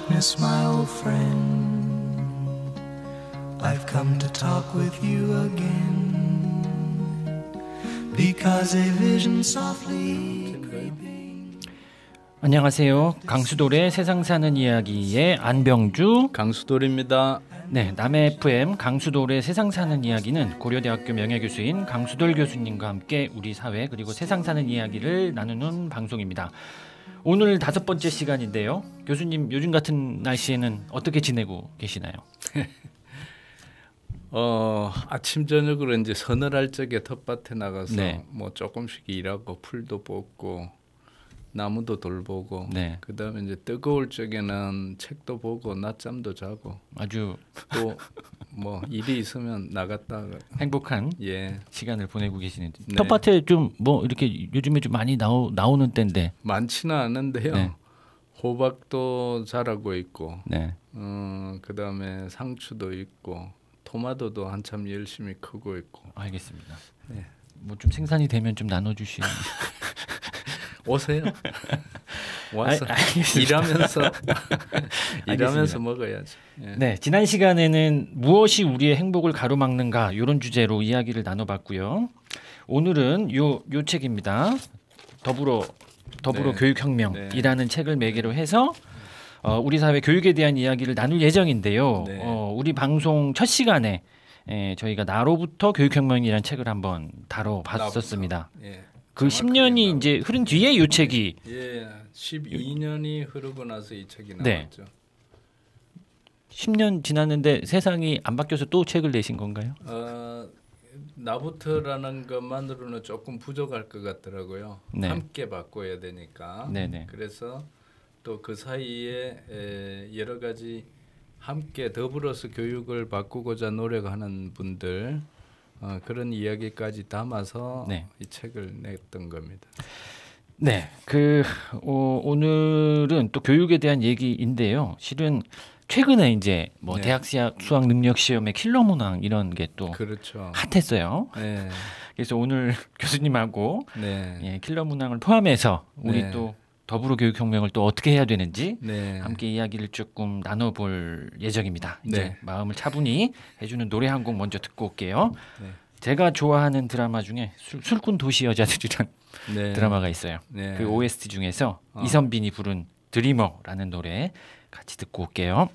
darkness, my old friend. I've come to talk with you again because a vision softly. 안녕하세요. 강수돌의 세상 사는 이야기의 안병주 강수돌입니다. 네, 남해 FM 강수돌의 세상 사는 이야기는 고려대학교 명예교수인 강수돌 교수님과 함께 우리 사회 그리고 세상 사는 이야기를 나누는 방송입니다. 오늘 다섯 번째 시간인데요. 교수님 요즘 같은 날씨에는 어떻게 지내고 계시나요? 어 아침 저녁으로 이제 서늘할 적에 텃밭에 나가서 네. 뭐 조금씩 일하고 풀도 뽑고 나무도 돌보고 네. 그다음에 이제 뜨거울 적에는 책도 보고 낮잠도 자고 아주 또 뭐 일이 있으면 나갔다 행복한 예. 시간을 보내고 계시는 네. 텃밭에 좀 뭐 이렇게 요즘에 좀 많이 나오, 나오는 때인데 많지는 않은데요. 네. 호박도 자라고 있고 네. 어, 그다음에 상추도 있고 토마토도 한참 열심히 크고 있고 알겠습니다. 네. 뭐 좀 생산이 되면 좀 나눠 주시는 오세요. 와서 아, 일하면서 일하면서 먹어야죠. 예. 네, 지난 시간에는 무엇이 우리의 행복을 가로막는가 이런 주제로 이야기를 나눠봤고요. 오늘은 요 요 책입니다. 더불어 더불어 네. 교육혁명이라는 네. 책을 매개로 해서 어, 우리 사회 교육에 대한 이야기를 나눌 예정인데요. 네. 어, 우리 방송 첫 시간에 예, 저희가 나로부터 교육혁명이라는 책을 한번 다뤄봤었습니다. 예. 그 10년이 이제 흐른 뒤에 요 책이 예, 12년이 흐르고 나서 이 책이 네. 나왔죠. 네. 10년 지났는데 세상이 안 바뀌어서 또 책을 내신 건가요? 어, 나부터라는 것만으로는 조금 부족할 것 같더라고요. 네. 함께 바꿔야 되니까. 네네. 네. 그래서 또 그 사이에 에, 여러 가지 함께 더불어서 교육을 바꾸고자 노력하는 분들 어, 그런 이야기까지 담아서 네. 이 책을 냈던 겁니다. 네, 그 어, 오늘은 또 교육에 대한 얘기인데요. 실은 최근에 이제 뭐 네. 대학 수학 능력 시험의 킬러 문항 이런 게또 그렇죠. 핫했어요. 네. 그래서 오늘 교수님하고 네. 예, 킬러 문항을 포함해서 우리 네. 또 더불어교육혁명을 또 어떻게 해야 되는지 네. 함께 이야기를 조금 나눠볼 예정입니다. 이제 네. 마음을 차분히 해주는 노래 한 곡 먼저 듣고 올게요. 네. 제가 좋아하는 드라마 중에 술, 꾼 도시 여자들이란 네. 드라마가 있어요. 네. 그 OST 중에서 어. 이선빈이 부른 드리머라는 노래 같이 듣고 올게요.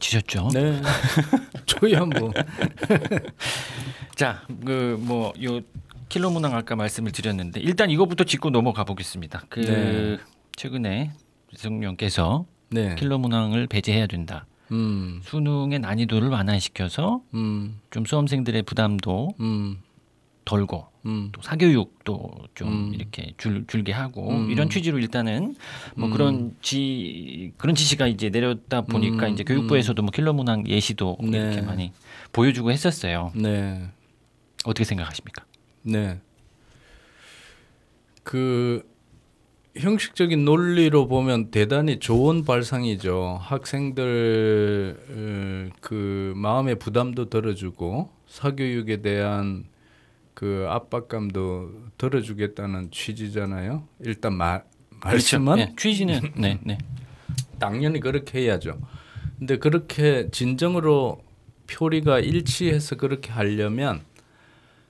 지셨죠. 네. 조연부. 자, 그 뭐 요 킬러 문항 아까 말씀을 드렸는데 일단 이거부터 짚고 넘어가 보겠습니다. 그 네. 최근에 대통령께서 네. 킬러 문항을 배제해야 된다. 음. 수능의 난이도를 완화시켜서 음. 좀 수험생들의 부담도 음. 덜고 음. 또 사교육도 좀 음. 이렇게 줄, 줄게 하고 음. 이런 취지로 일단은 뭐 음. 그런 지 그런 지시가 이제 내렸다 보니까 음. 이제 교육부에서도 뭐 킬러 문항 예시도 네. 이렇게 많이 보여주고 했었어요. 네. 어떻게 생각하십니까? 네. 그 형식적인 논리로 보면 대단히 좋은 발상이죠. 학생들 어, 그 마음의 부담도 덜어주고 사교육에 대한 그 압박감도 덜어주겠다는 취지잖아요. 일단 말 그렇죠. 말씀은 그렇죠. 네, 취지는 네, 네. 당연히 그렇게 해야죠. 근데 그렇게 진정으로 표리가 일치해서 그렇게 하려면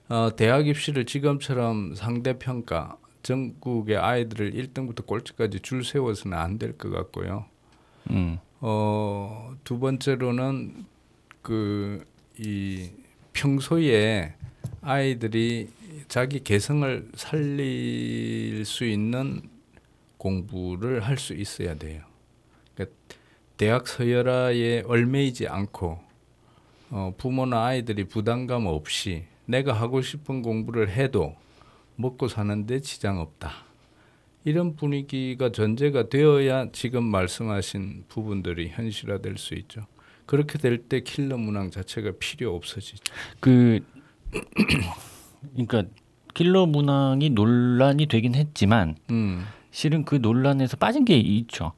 어, 대학 입시를 지금처럼 상대평가 전국의 아이들을 1등부터 꼴찌까지 줄 세워서는 안 될 것 같고요. 음. 어, 두 번째로는 그 이 평소에 아이들이 자기 개성을 살릴 수 있는 공부를 할 수 있어야 돼요. 그러니까 대학 서열화에 얼매이지 않고 어, 부모나 아이들이 부담감 없이 내가 하고 싶은 공부를 해도 먹고 사는데 지장 없다. 이런 분위기가 전제가 되어야 지금 말씀하신 부분들이 현실화될 수 있죠. 그렇게 될 때 킬러 문항 자체가 필요 없어지죠. 그 그러니까 킬러 문항이 논란이 되긴 했지만 음. 실은 그 논란에서 빠진 게 있죠.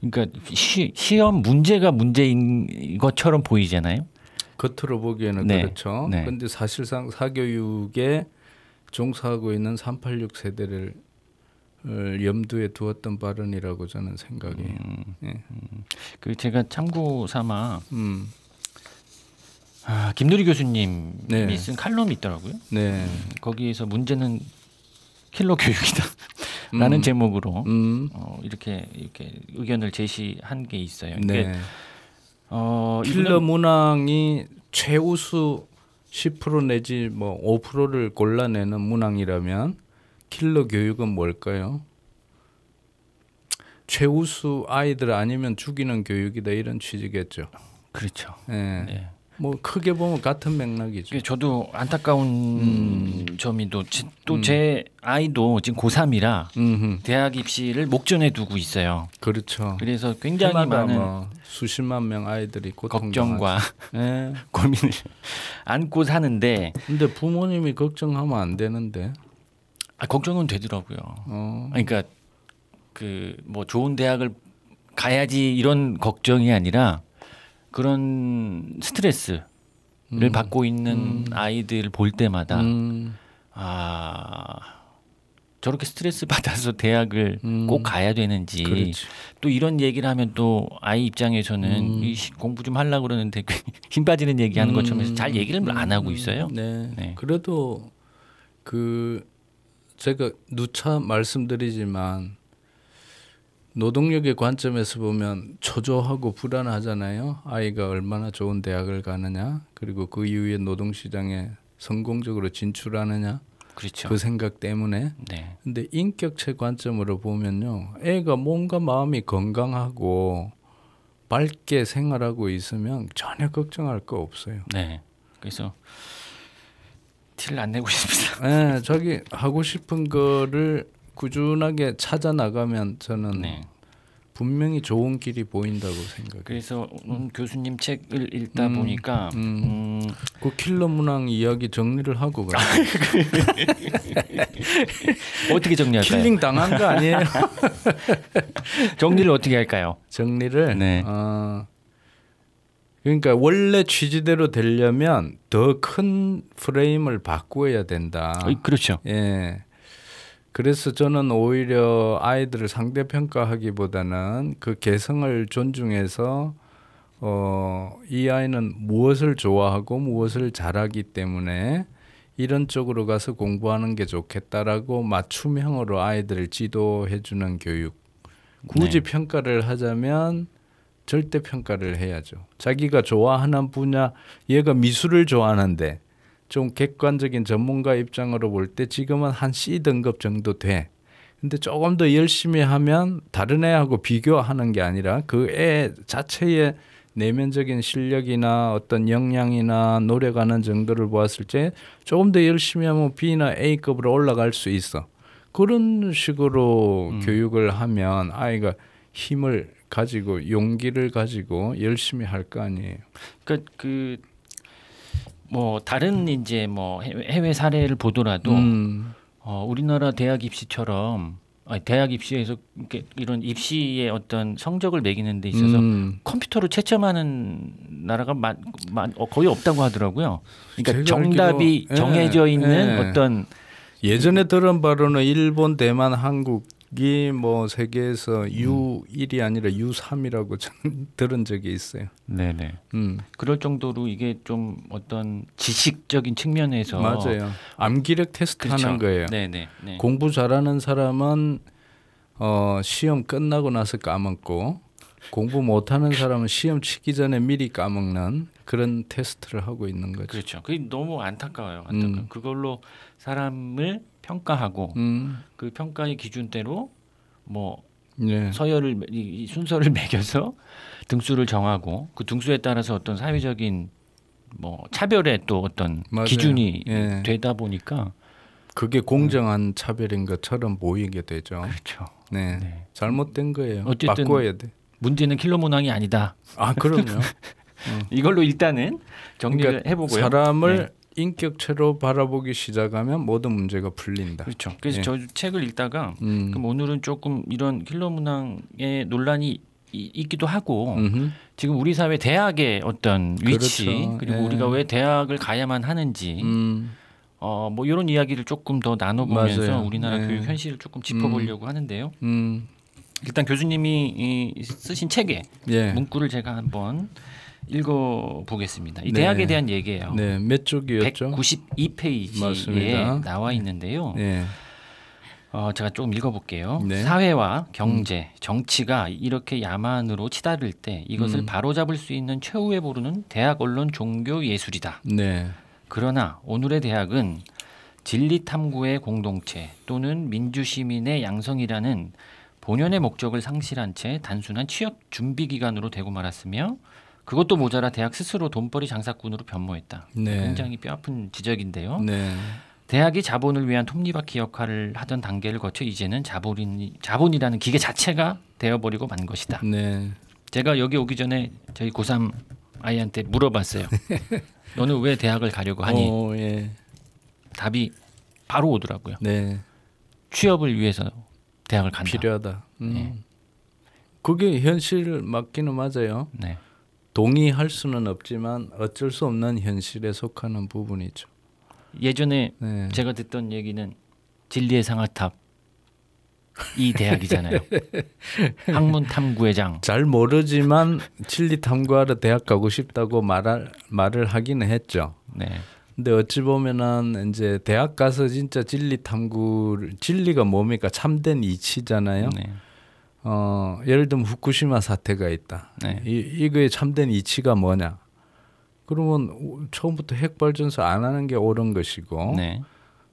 그러니까 시, 시험 문제가 문제인 것처럼 보이잖아요. 겉으로 보기에는 네. 그렇죠. 네. 근데 사실상 사교육에 종사하고 있는 386 세대를 염두에 두었던 발언이라고 저는 생각해 음, 예. 음. 그 제가 참고 삼아 음. 아, 김누리 교수님이 네. 쓴 칼럼이 있더라고요. 네. 음, 거기에서 문제는 킬러 교육이다라는 음. 제목으로 음. 어, 이렇게 이렇게 의견을 제시한 게 있어요. 네. 어, 킬러 문항이 최우수 10% 내지 뭐 5%를 골라내는 문항이라면 킬러 교육은 뭘까요? 최우수 아이들 아니면 죽이는 교육이다 이런 취지겠죠. 그렇죠. 네. 네. 뭐 크게 보면 같은 맥락이죠. 예, 저도 안타까운 음. 점이 또제 음. 아이도 지금 고3이라 음흠. 대학 입시를 목전에 두고 있어요. 그렇죠. 그래서 굉장히 많은 뭐 수십만 명 아이들이 걱정과 예. 고민을 안고 사는데 근데 부모님이 걱정하면 안 되는데. 아, 걱정은 되더라고요. 어. 그러니까 그 뭐 좋은 대학을 가야지 이런 걱정이 아니라 그런 스트레스를 음. 받고 있는 음. 아이들 볼 때마다 음. 아 저렇게 스트레스 받아서 대학을 음. 꼭 가야 되는지 그렇지. 또 이런 얘기를 하면 또 아이 입장에서는 음. 이 공부 좀 하려고 그러는데 힘 빠지는 얘기하는 것처럼 해서 잘 얘기를 안 하고 있어요. 네. 네. 그래도 그 제가 누차 말씀드리지만 노동력의 관점에서 보면 초조하고 불안하잖아요. 아이가 얼마나 좋은 대학을 가느냐, 그리고 그 이후에 노동시장에 성공적으로 진출하느냐. 그렇죠. 그 생각 때문에. 네. 근데 인격체 관점으로 보면요. 애가 뭔가 마음이 건강하고 밝게 생활하고 있으면 전혀 걱정할 거 없어요. 네. 그래서 티를 안 내고 싶습니다. 네, 저기 하고 싶은 거를 꾸준하게 찾아 나가면 저는 네. 분명히 좋은 길이 보인다고 생각해요. 그래서 음, 교수님 책을 읽다 음, 보니까 음. 음, 그 킬러 문항 이야기 정리를 하고 가 어떻게 정리할까요? 킬링 당한 거 아니에요? 정리를 어떻게 할까요? 정리를 네. 어, 그러니까 원래 취지대로 되려면 더 큰 프레임을 바꾸어야 된다. 어, 그렇죠. 예. 그래서 저는 오히려 아이들을 상대평가하기보다는 그 개성을 존중해서 어, 이 아이는 무엇을 좋아하고 무엇을 잘하기 때문에 이런 쪽으로 가서 공부하는 게 좋겠다라고 맞춤형으로 아이들을 지도해 주는 교육. 굳이 네. 평가를 하자면 절대 평가를 해야죠. 자기가 좋아하는 분야, 얘가 미술을 좋아하는데 좀 객관적인 전문가 입장으로 볼 때 지금은 한 C 등급 정도 돼. 근데 조금 더 열심히 하면 다른 애하고 비교하는 게 아니라 그 애 자체의 내면적인 실력이나 어떤 역량이나 노력하는 정도를 보았을 때 조금 더 열심히 하면 B나 A급으로 올라갈 수 있어. 그런 식으로 음. 교육을 하면 아이가 힘을 가지고 용기를 가지고 열심히 할 거 아니에요. 그러니까 그뭐 다른 이제 뭐 해외 사례를 보더라도 음. 어, 우리나라 대학 입시처럼 아니, 대학 입시에서 이렇게 이런 입시의 어떤 성적을 매기는 데 있어서 음. 컴퓨터로 채점하는 나라가 마, 마, 어, 거의 없다고 하더라고요. 그러니까 정답이 알기로, 정해져 예, 있는 예. 어떤 예전에 들은 바로는 일본, 대만, 한국 이뭐 세계에서 U1이 음. 아니라 U3이라고 저는 들은 적이 있어요. 네네. 음. 그럴 정도로 이게 좀 어떤 지식적인 측면에서 맞아요. 암기력 테스트 그렇죠. 하는 거예요. 네네. 네. 공부 잘하는 사람은 어, 시험 끝나고 나서 까먹고 공부 못하는 그 사람은 시험 치기 전에 미리 까먹는 그런 테스트를 하고 있는 거죠. 그렇죠. 그게 너무 안타까워요. 안타까워. 음. 그걸로 사람을 평가하고 음. 그 평가의 기준대로 뭐 네. 서열을 이, 순서를 매겨서 등수를 정하고 그 등수에 따라서 어떤 사회적인 뭐 차별의 또 어떤 맞아요. 기준이 네. 되다 보니까 그게 공정한 네. 차별인 것처럼 보이게 되죠. 그렇죠. 네. 네. 잘못된 거예요. 어쨌든 바꿔야 돼. 문제는 킬러 문항이 아니다. 아 그럼요. 음. 이걸로 일단은 정리를 그러니까 해보고요. 사람을 네. 인격체로 바라보기 시작하면 모든 문제가 풀린다. 그렇죠. 그래서 예. 저 책을 읽다가 음. 그럼 오늘은 조금 이런 킬러 문항의 논란이 있기도 하고 음흠. 지금 우리 사회 대학의 어떤 위치 그렇죠. 그리고 예. 우리가 왜 대학을 가야만 하는지 음. 어뭐 이런 이야기를 조금 더 나눠보면서 맞아요. 우리나라 예. 교육 현실을 조금 짚어보려고 음. 하는데요. 음. 일단 교수님이 쓰신 책에 예. 문구를 제가 한번 읽어보겠습니다. 이 네. 대학에 대한 얘기예요. 네, 몇 쪽이었죠? 192페이지에 맞습니다. 나와 있는데요. 네. 어, 제가 조금 읽어볼게요. 네. 사회와 경제, 음. 정치가 이렇게 야만으로 치달을 때 이것을 음. 바로잡을 수 있는 최후의 보루는 대학 언론 종교 예술이다. 네. 그러나 오늘의 대학은 진리 탐구의 공동체 또는 민주 시민의 양성이라는 본연의 목적을 상실한 채 단순한 취업 준비 기간으로 되고 말았으며 그것도 모자라 대학 스스로 돈벌이 장사꾼으로 변모했다. 네. 굉장히 뼈아픈 지적인데요. 네. 대학이 자본을 위한 톱니바퀴 역할을 하던 단계를 거쳐 이제는 자본이, 자본이라는 기계 자체가 되어버리고 만 것이다. 네. 제가 여기 오기 전에 저희 고3 아이한테 물어봤어요. 너는 왜 대학을 가려고 하니? 오, 어, 예. 답이 바로 오더라고요. 네. 취업을 위해서 대학을 간다. 필요하다. 음. 네. 그게 현실 맞기는 맞아요. 네. 동의할 수는 없지만 어쩔 수 없는 현실에 속하는 부분이죠. 예전에 네. 제가 듣던 얘기는 진리의 상아탑 이 대학이잖아요. 학문 탐구의 장. 잘 모르지만 진리 탐구하러 대학 가고 싶다고 말할 말을 하기는 했죠. 네. 근데 어찌 보면은 이제 대학 가서 진짜 진리 탐구 진리가 뭡니까 참된 이치잖아요. 네. 어, 예를 들면 후쿠시마 사태가 있다. 네. 이 이거의 참된 이치가 뭐냐? 그러면 처음부터 핵 발전소 안 하는 게 옳은 것이고 네.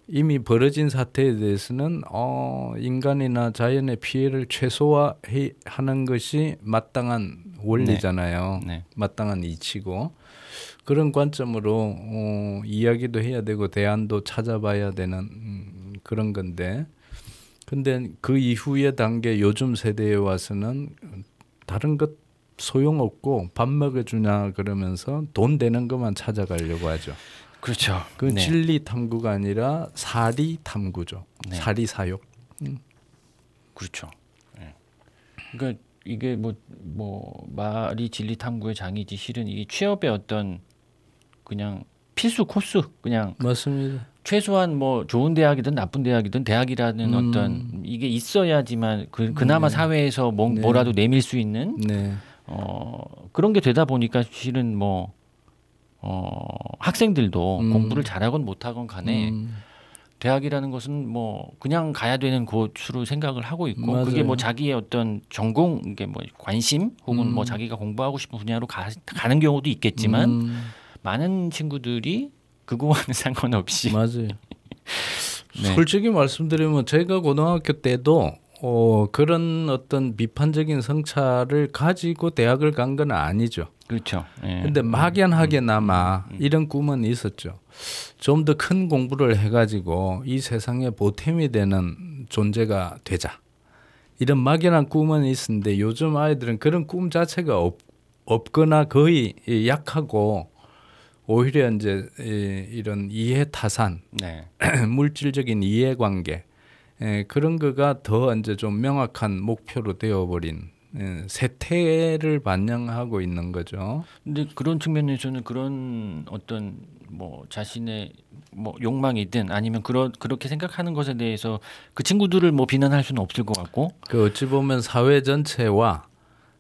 이미 벌어진 사태에 대해서는 어, 인간이나 자연의 피해를 최소화하는 것이 마땅한 원리잖아요. 네. 네. 마땅한 이치고 그런 관점으로 어, 이야기도 해야 되고 대안도 찾아봐야 되는 음, 그런 건데 근데 그 이후의 단계 요즘 세대에 와서는 다른 것 소용없고 밥 먹여주냐 그러면서 돈 되는 것만 찾아가려고 하죠. 그렇죠. 그 네. 진리 탐구가 아니라 사리 탐구죠. 네. 사리 사욕. 음. 그렇죠. 네. 그러니까 이게 뭐뭐 뭐 말이 진리 탐구의 장이지 실은 이 취업의 어떤 그냥 필수 코스 그냥 맞습니다. 최소한 뭐 좋은 대학이든 나쁜 대학이든 대학이라는 음. 어떤 이게 있어야지만 그, 그나마 네. 사회에서 뭐, 네. 뭐라도 내밀 수 있는 네. 어, 그런 게 되다 보니까 실은 뭐 어, 학생들도 음. 공부를 잘하건 못하건 간에 음. 대학이라는 것은 뭐 그냥 가야 되는 곳으로 생각을 하고 있고 맞아요. 그게 뭐 자기의 어떤 전공 이게 뭐 관심 혹은 뭐 음. 자기가 공부하고 싶은 분야로 가, 가는 경우도 있겠지만 음. 많은 친구들이 그거와는 상관없이 맞아요. 네. 솔직히 말씀드리면 제가 고등학교 때도 어, 그런 어떤 비판적인 성찰을 가지고 대학을 간 건 아니죠. 그렇죠. 그런데 예. 막연하게나마 음, 음, 음, 이런 꿈은 있었죠. 좀 더 큰 공부를 해가지고 이 세상에 보탬이 되는 존재가 되자. 이런 막연한 꿈은 있었는데 요즘 아이들은 그런 꿈 자체가 없, 없거나 거의 약하고 오히려 이제 이, 런 이해 타산, 네. 물질적인 이해 관계 그런 거가 더 이제 좀 명확한 목표로 되어버린 세태를 반영하고 있는 거죠. 근데 그런 측면에서는 그런 어떤 뭐 자신의 뭐 욕망이든 아니면 그런 그렇게 생각하는 것에 대해서 그 친구들을 뭐 비난할 수는 없을 것 같고 그 어찌 보면 사회 전체와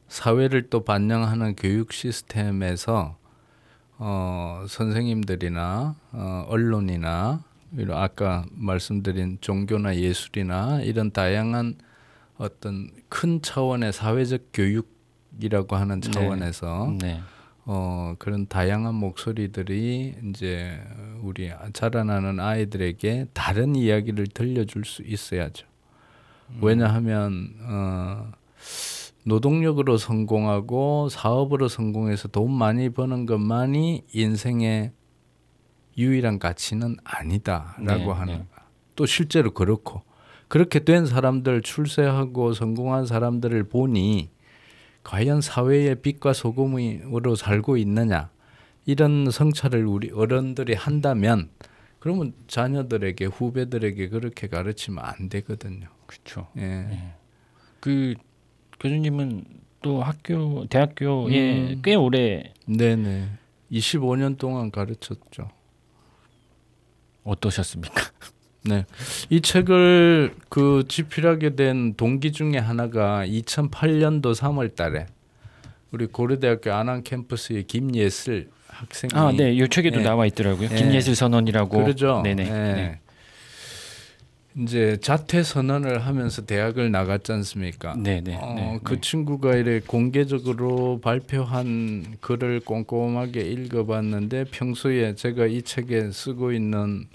사회를 또 반영하는 교육 시스템에서 어, 선생님들이나 어, 언론이나 이런 아까 말씀드린 종교나 예술이나 이런 다양한 어떤 큰 차원의 사회적 교육이라고 하는 네. 차원에서 네. 네. 어, 그런 다양한 목소리들이 이제 우리 자라나는 아이들에게 다른 이야기를 들려줄 수 있어야죠. 음. 왜냐하면 어, 노동력으로 성공하고 사업으로 성공해서 돈 많이 버는 것만이 인생의 유일한 가치는 아니다라고 네, 하는 네. 또 실제로 그렇고 그렇게 된 사람들 출세하고 성공한 사람들을 보니 과연 사회의 빛과 소금으로 살고 있느냐 이런 성찰을 우리 어른들이 한다면 그러면 자녀들에게 후배들에게 그렇게 가르치면 안 되거든요. 그렇죠. 예. 예. 그 교수님은 또 학교 대학교에 음. 꽤 오래 네네 25년 동안 가르쳤죠. 어떠셨습니까? 네. 이 책을 그 집필하게 된 동기 중에 하나가 2008년도 3월 달에 우리 고려대학교 안암 캠퍼스의 김예슬 학생이 아, 네. 요 책에도 네. 나와 있더라고요. 네. 김예슬 선언이라고. 그러죠. 네네. 예. 네. 이제 자퇴 선언을 하면서 대학을 나갔지 않습니까? 네네. 네, 어, 네, 그 네. 친구가 이래 공개적으로 발표한 글을 꼼꼼하게 읽어봤는데 평소에 제가 이 책에 쓰고 있는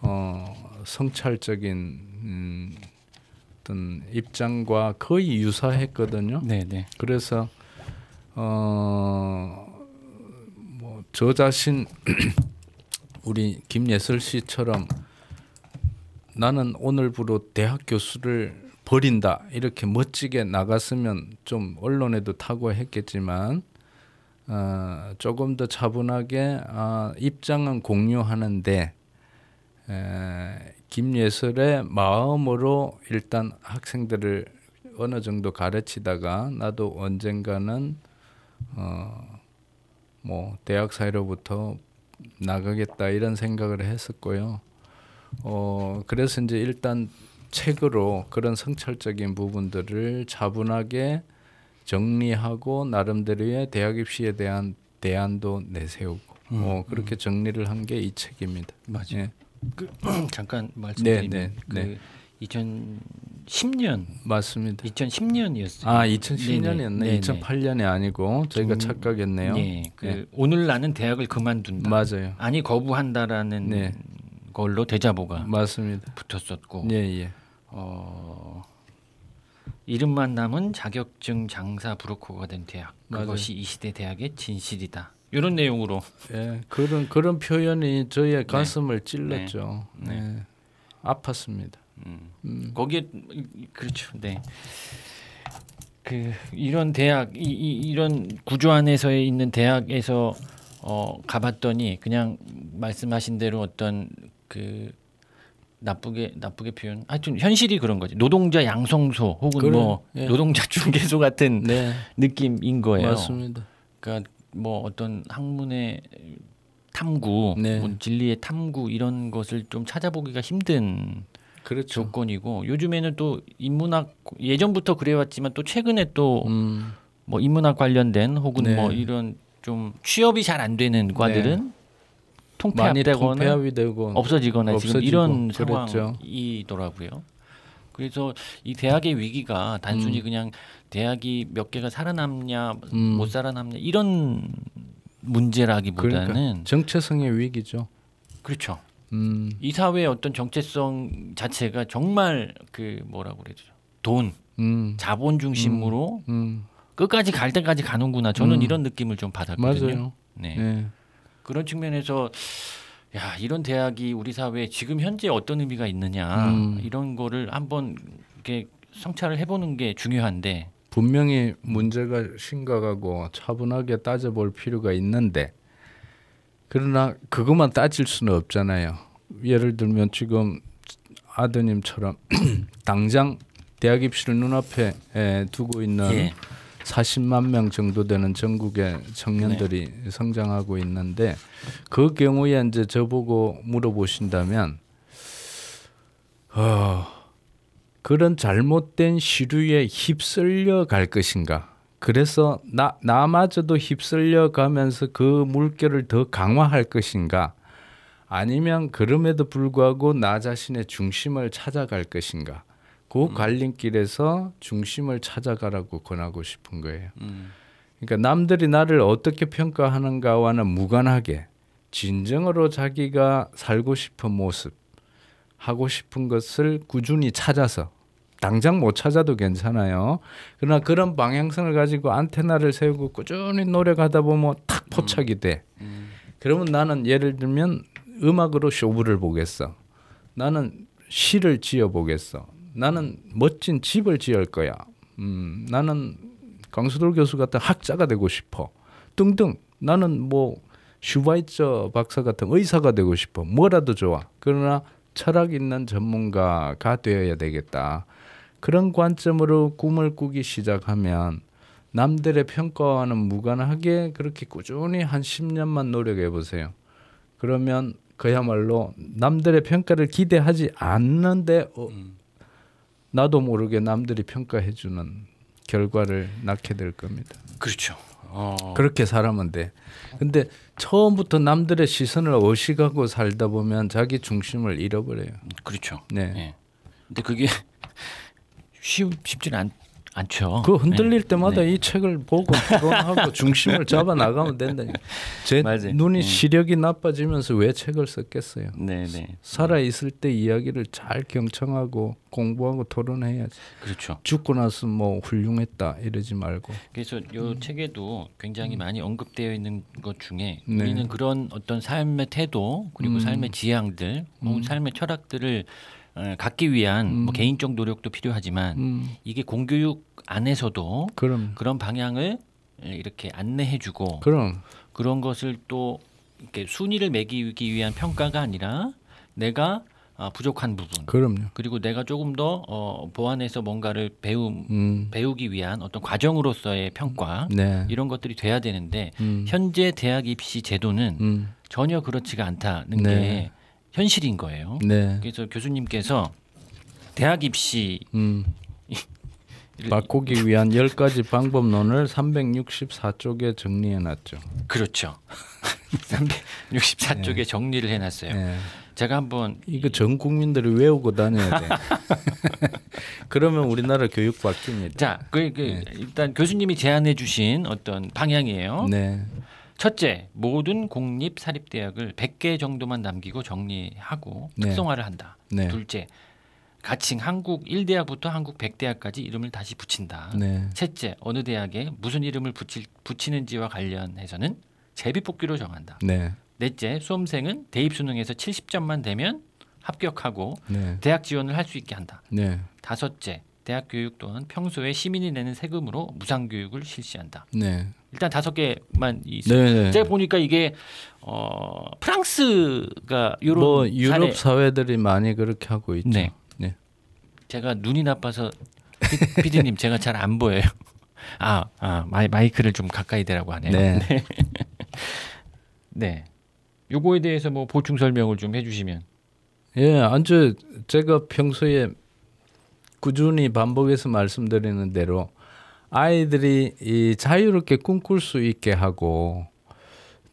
어, 성찰적인 음, 어떤 입장과 거의 유사했거든요. 네네. 그래서 어, 뭐저 자신 우리 김예슬 씨처럼 나는 오늘부로 대학 교수를 버린다 이렇게 멋지게 나갔으면 좀 언론에도 타고했겠지만 어, 조금 더 차분하게 어, 입장은 공유하는데 에, 김예슬의 마음으로 일단 학생들을 어느 정도 가르치다가 나도 언젠가는 어, 뭐 대학 사회로부터 나가겠다 이런 생각을 했었고요. 어 그래서 이제 일단 책으로 그런 성찰적인 부분들을 차분하게 정리하고 나름대로의 대학 입시에 대한 대안도 내세우고 음, 어, 음. 그렇게 음. 정리를 한 게 이 책입니다. 맞아요. 예. 그, 잠깐 네, 말씀드리면 네, 네, 그 네. 2010년 맞습니다. 2010년이었어요. 아 2010년이었네. 네네. 2008년이 아니고 저희가 음, 착각했네요. 네, 그 예. 오늘 나는 대학을 그만둔다. 맞아요. 아니 거부한다라는 네. 걸로 대자보가 맞습니다. 붙었었고 예, 예. 어, 이름만 남은 자격증 장사 브로커가 된 대학 맞아요. 그것이 이 시대 대학의 진실이다. 이런 내용으로 예, 그런 그런 표현이 저희의 네. 가슴을 네. 찔렀죠. 네. 네. 아팠습니다. 음. 음. 거기에 그렇죠. 네. 그 이런 대학 이, 이 이런 구조 안에서 있는 대학에서 어 가봤더니 그냥 말씀하신 대로 어떤 그 나쁘게 나쁘게 표현 하여튼 아, 현실이 그런 거지 노동자 양성소 혹은 그래, 뭐 예. 노동자 중개소 같은 네. 느낌인 거예요. 맞습니다. 그러니까 뭐 어떤 학문의 탐구, 네. 뭐 진리의 탐구 이런 것을 좀 찾아보기가 힘든 그렇죠. 조건이고 요즘에는 또 인문학 예전부터 그래왔지만 또 최근에 또뭐 음. 뭐 인문학 관련된 혹은 뭐 네. 뭐 이런 좀 취업이 잘 안 되는 과들은 네. 통폐합, 이 되거나 통폐합이 되고 없어지거나 지금 이런 그랬 상황이더라고요. 그래서 이 대학의 위기가 단순히 음. 그냥 대학이 몇 개가 살아남냐 음. 못 살아남냐 이런 문제라기보다는 그러니까 정체성의 위기죠. 그렇죠. 음. 이 사회의 어떤 정체성 자체가 정말 그 뭐라고 그러죠. 돈, 음. 자본 중심으로 음. 음. 끝까지 갈 때까지 가는구나. 저는 이런 느낌을 좀 받았거든요. 맞아요. 네. 네. 그런 측면에서 야 이런 대학이 우리 사회에 지금 현재 어떤 의미가 있느냐 음. 이런 거를 한번 이렇게 성찰을 해보는 게 중요한데 분명히 문제가 심각하고 차분하게 따져볼 필요가 있는데 그러나 그것만 따질 수는 없잖아요. 예를 들면 지금 아드님처럼 당장 대학 입시를 눈앞에 두고 있는 예. 40만 명 정도 되는 전국의 청년들이 네. 성장하고 있는데 그 경우에 이제 저보고 물어보신다면 어, 그런 잘못된 시류에 휩쓸려 갈 것인가? 그래서 나 나마저도 휩쓸려 가면서 그 물결을 더 강화할 것인가? 아니면 그럼에도 불구하고 나 자신의 중심을 찾아갈 것인가? 그 갈림길에서 음. 중심을 찾아가라고 권하고 싶은 거예요. 음. 그러니까 남들이 나를 어떻게 평가하는가와는 무관하게 진정으로 자기가 살고 싶은 모습, 하고 싶은 것을 꾸준히 찾아서 당장 못 찾아도 괜찮아요. 그러나 그런 방향성을 가지고 안테나를 세우고 꾸준히 노력하다 보면 탁 음. 포착이 돼. 음. 그러면 나는 예를 들면 음악으로 쇼부를 보겠어. 나는 시를 지어 보겠어. 나는 멋진 집을 지을 거야. 음, 나는 강수돌 교수 같은 학자가 되고 싶어. 등등. 나는 뭐 슈바이처 박사 같은 의사가 되고 싶어. 뭐라도 좋아. 그러나 철학 있는 전문가가 되어야 되겠다. 그런 관점으로 꿈을 꾸기 시작하면 남들의 평가와는 무관하게 그렇게 꾸준히 한 10년만 노력해 보세요. 그러면 그야말로 남들의 평가를 기대하지 않는데 어, 음. 나도 모르게 남들이 평가해 주는 결과를 낳게 될 겁니다. 그렇죠. 어. 그렇게 살아면 돼. 근데 처음부터 남들의 시선을 의식하고 살다 보면 자기 중심을 잃어버려요. 그렇죠. 네. 네. 근데 그게 쉬 쉽지는 않 않죠. 그 흔들릴 네. 때마다 네. 이 책을 보고 하고 중심을 잡아 나가면 된다니. 제 맞아요. 눈이 네. 시력이 나빠지면서 왜 책을 썼겠어요. 네네. 네. 네. 살아 있을 때 이야기를 잘 경청하고 공부하고 토론해야지. 그렇죠. 죽고 나서 뭐 훌륭했다 이러지 말고. 그래서 이 음. 책에도 굉장히 음. 많이 언급되어 있는 것 중에 네. 우리는 그런 어떤 삶의 태도 그리고 음. 삶의 지향들, 음. 삶의 철학들을 어, 갖기 위한 뭐 음. 뭐 개인적 노력도 필요하지만 음. 이게 공교육 안에서도 그럼. 그런 방향을 예, 이렇게 안내해주고 그럼. 그런 것을 또 이렇게 순위를 매기기 위한 평가가 아니라 내가 아, 부족한 부분. 그럼요. 그리고 내가 조금 더 어, 보완해서 뭔가를 배움 음. 배우기 위한 어떤 과정으로서의 평가 네. 이런 것들이 돼야 되는데 음. 현재 대학 입시 제도는 음. 전혀 그렇지가 않다는 네. 게 현실인 거예요. 네. 그래서 교수님께서 대학 입시 음. 바꾸기 위한 열 가지 방법론을 364쪽에 정리해 놨죠. 그렇죠. 364쪽에 네. 정리를 해 놨어요. 네. 제가 한번 이거 전 국민들이 외우고 다녀야 돼. 그러면 우리나라 교육 바뀝니다. 자, 그, 그 네. 일단 교수님이 제안해 주신 어떤 방향이에요. 네. 첫째, 모든 공립 사립대학을 100개 정도만 남기고 정리하고 네. 특성화를 한다. 네. 둘째, 가칭 한국 1대학부터 한국 100대학까지 이름을 다시 붙인다. 네. 셋째, 어느 대학에 무슨 이름을 붙일, 붙이는지와 관련해서는 제비뽑기로 정한다. 네. 넷째, 수험생은 대입 수능에서 70점만 되면 합격하고 네. 대학 지원을 할 수 있게 한다. 네. 다섯째, 대학 교육 또한 평소에 시민이 내는 세금으로 무상 교육을 실시한다. 네. 일단 다섯 개만 있어요. 네, 네. 제가 보니까 이게 어, 프랑스가 이런 뭐 유럽 사례. 사회들이 많이 그렇게 하고 있죠. 네. 네. 제가 눈이 나빠서 피디님 제가 잘 안 보여요. 아, 아 마이, 마이크를 좀 가까이 대라고 하네요. 네. 네. 네. 요거에 대해서 뭐 보충 설명을 좀 해주시면. 예, 안주 제가 평소에 꾸준히 반복해서 말씀드리는 대로 아이들이 이 자유롭게 꿈꿀 수 있게 하고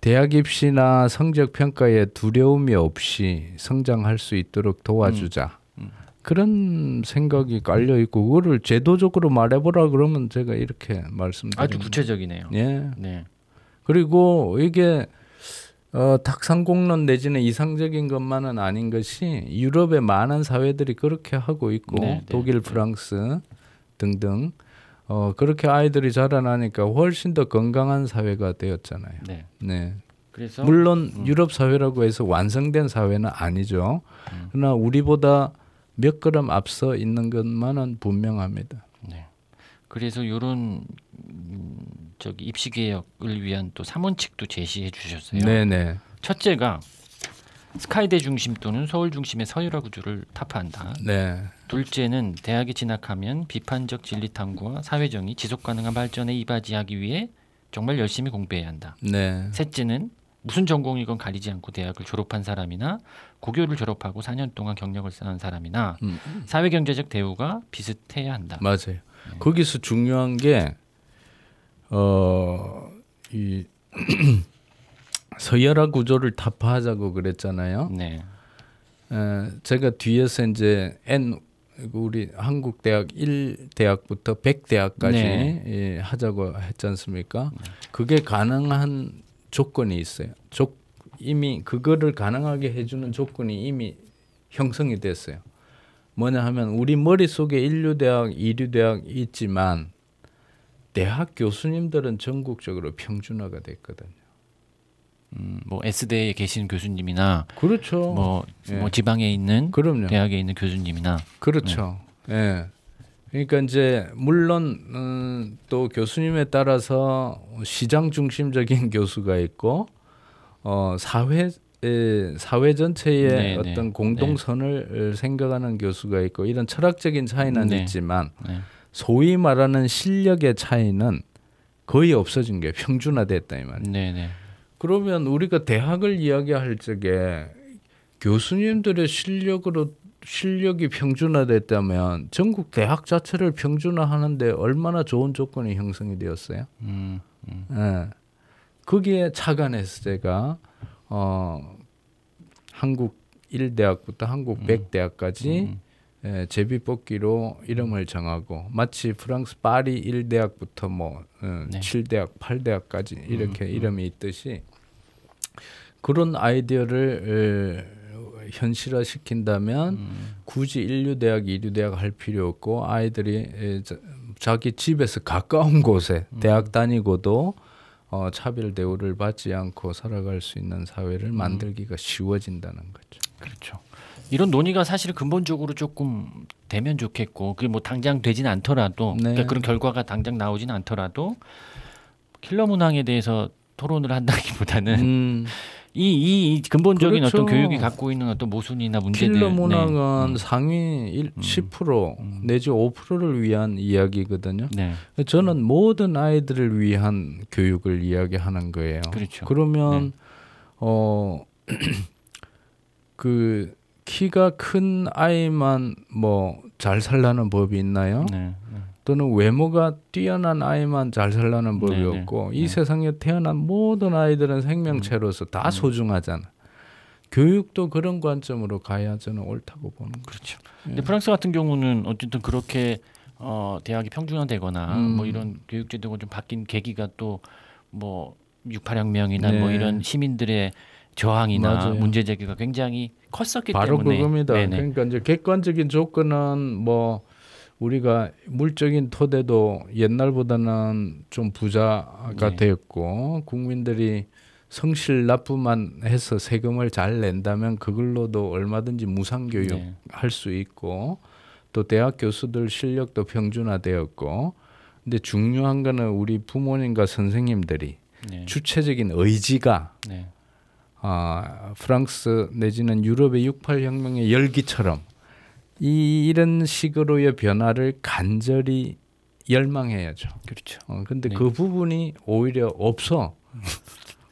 대학 입시나 성적 평가에 두려움이 없이 성장할 수 있도록 도와주자. 음. 음. 그런 생각이 깔려 있고 그거를 제도적으로 말해보라 그러면 제가 이렇게 말씀드립니다. 아주 구체적이네요. 예. 네. 그리고 이게 어, 탁상공론 내지는 이상적인 것만은 아닌 것이 유럽의 많은 사회들이 그렇게 하고 있고 네, 네, 독일, 네, 프랑스 등등 어, 그렇게 아이들이 자라나니까 훨씬 더 건강한 사회가 되었잖아요. 네. 네. 그래서 물론 음. 유럽 사회라고 해서 완성된 사회는 아니죠. 음. 그러나 우리보다 몇 걸음 앞서 있는 것만은 분명합니다. 네. 그래서 이런 저기 입시 개혁을 위한 또 3원칙도 제시해 주셨어요. 네네. 첫째가 스카이대 중심 또는 서울 중심의 서열화 구조를 타파한다. 네. 둘째는 대학에 진학하면 비판적 진리 탐구와 사회 정의, 지속 가능한 발전에 이바지하기 위해 정말 열심히 공부해야 한다. 네. 셋째는 무슨 전공이건 가리지 않고 대학을 졸업한 사람이나 고교를 졸업하고 4년 동안 경력을 쌓은 사람이나 음. 사회 경제적 대우가 비슷해야 한다. 맞아요. 네. 거기서 중요한 게 어, 이 서열화 구조를 타파하자고 그랬잖아요. 네. 에, 제가 뒤에서 이제 N 우리 한국 대학 1 대학부터 100 대학까지 네. 예, 하자고 했지 않습니까? 그게 가능한 조건이 있어요. 조, 이미 그거를 가능하게 해주는 조건이 이미 형성이 됐어요. 뭐냐 하면 우리 머릿속에 인류 대학, 이류 대학 있지만 대학 교수님들은 전국적으로 평준화가 됐거든요. 음, 뭐 S대에 계신 교수님이나 그렇죠. 뭐, 예. 뭐 지방에 있는 그럼요. 대학에 있는 교수님이나 그렇죠. 예. 예. 그러니까 이제 물론 음, 또 교수님에 따라서 시장 중심적인 교수가 있고 어, 사회 예, 사회 전체의 네, 네, 어떤 네. 공동선을 네. 생각하는 교수가 있고 이런 철학적인 차이는 음, 네. 있지만 소위 말하는 실력의 차이는 거의 없어진 게 평준화됐다 이 말이에요. 네네. 그러면 우리가 대학을 이야기할 적에 교수님들의 실력으로 실력이 평준화됐다면 전국 대학 자체를 평준화하는데 얼마나 좋은 조건이 형성이 되었어요. 음, 음. 예. 거기에 착안해서 제가 어, 한국 1대학부터 한국 100대학까지 음. 예, 제비 뽑기로 이름을 정하고 마치 프랑스 파리 1대학부터 뭐 어, 네. 음, 네. 7대학, 8대학까지 이렇게 음, 이름이 있듯이 그런 아이디어를 에, 현실화 시킨다면 음. 굳이 인류 대학, 이류 대학 할 필요 없고 아이들이 에, 자, 기 집에서 가까운 곳에 음. 대학 다니고도 어, 차별 대우를 받지 않고 살아갈 수 있는 사회를 음. 만들기가 쉬워진다는 거죠. 그렇죠. 이런 논의가 사실 근본적으로 조금 되면 좋겠고 그뭐 당장 되진 않더라도 네. 그러니까 그런 결과가 당장 나오진 않더라도 킬러 문항에 대해서 토론을 한다기보다는 음. 이, 이, 근본적인 그렇죠. 어떤 교육이 갖고 있는 어떤 모순이나 문제들 필러 네. 문항은 네. 상위 1, 음. 10% 음. 내지 5%를 위한 이야기거든요. 네. 저는 모든 아이들을 위한 교육을 이야기하는 거예요. 그렇죠. 그러면 네. 어그 키가 큰 아이만 뭐 잘 살라는 법이 있나요? 네, 네, 또는 외모가 뛰어난 아이만 잘 살라는 네, 법이 네, 없고 이 네. 세상에 태어난 모든 아이들은 생명체로서 다 음. 음. 소중하잖아. 교육도 그런 관점으로 가야 저는 옳다고 보는 거죠. 그렇죠. 예. 근데 프랑스 같은 경우는 어쨌든 그렇게 어, 대학이 평준화되거나 뭐 음. 뭐 이런 교육제도가 좀 바뀐 계기가 또뭐 68혁명이나 뭐, 뭐 이런 시민들의 저항이나 맞아요. 문제 제기가 굉장히 컸었기 바로 때문에 바로 그겁니다. 네네. 그러니까 이제 객관적인 조건은 뭐 우리가 물적인 토대도 옛날보다는 좀 부자가 네. 되었고 국민들이 성실납부만 해서 세금을 잘 낸다면 그걸로도 얼마든지 무상교육 네. 할수 있고 또 대학 교수들 실력도 평준화되었고 근데 중요한 거는 우리 부모님과 선생님들이 네. 주체적인 의지가 네. 아, 프랑스 내지는 유럽의 68 혁명의 열기처럼 이 이런 식으로의 변화를 간절히 열망해야죠. 그렇죠. 어, 근데 네. 그 부분이 오히려 없어.